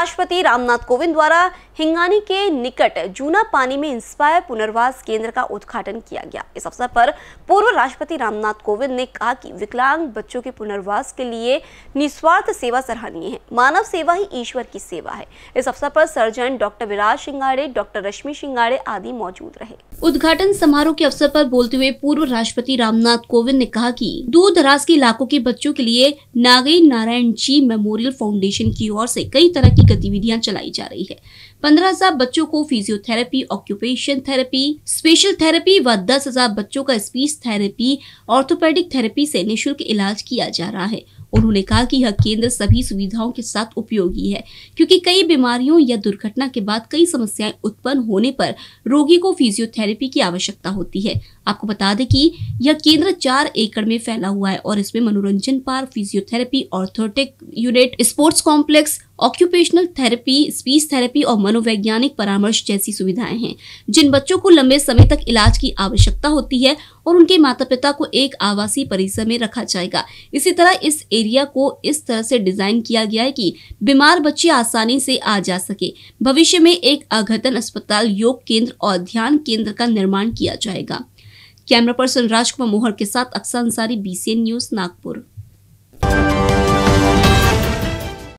राष्ट्रपति रामनाथ कोविंद द्वारा हिंगानी के निकट जूना पानी में इंस्पायर पुनर्वास केंद्र का उद्घाटन किया गया इस अवसर पर पूर्व राष्ट्रपति रामनाथ कोविंद ने कहा कि विकलांग बच्चों के पुनर्वास के लिए निस्वार्थ सेवा सराहनीय है मानव सेवा ही ईश्वर की सेवा है इस अवसर पर surgeon doctor Viraj Singade doctor Rashmi Singade आदि मौजूद रहे उद्घाटन समारोह के अवसर आरोप बोलते हुए पूर्व राष्ट्रपति रामनाथ कोविंद ने कहा की दूर दराज के इलाकों के बच्चों के लिए नागरी नारायण जी मेमोरियल फाउंडेशन की ओर ऐसी कई तरह की गतिविधियां चलाई जा रही है पंद्रह हजार बच्चों को physiotherapy occupation therapy special therapy व दस हजार बच्चों का स्पीच थेरेपी ऑर्थोपेडिक थेरेपी से निःशुल्क इलाज किया जा रहा है उन्होंने कहा कि यह केंद्र सभी सुविधाओं के साथ उपयोगी है क्योंकि कई बीमारियों या दुर्घटना के बाद कई समस्याएं उत्पन्न होने पर रोगी को फिजियोथेरेपी की आवश्यकता होती है आपको बता दें कि यह केंद्र चार एकड़ में फैला हुआ है और इसमें मनोरंजन park physiotherapy orthotic unit sports complex occupational therapy speech therapy और मनोवैज्ञानिक परामर्श जैसी सुविधाएं हैं जिन बच्चों को लंबे समय तक इलाज की आवश्यकता होती है और उनके माता पिता को एक आवासीय परिसर में रखा जाएगा इसी तरह इस एरिया को इस तरह से डिजाइन किया गया है कि बीमार बच्चे आसानी से आ जा सके भविष्य में एक अघतन अस्पताल योग केंद्र और ध्यान केंद्र का निर्माण किया जाएगा कैमरा पर्सन राजकुमार मोहर के साथ अक्सर अंसारी बीसीएन न्यूज नागपुर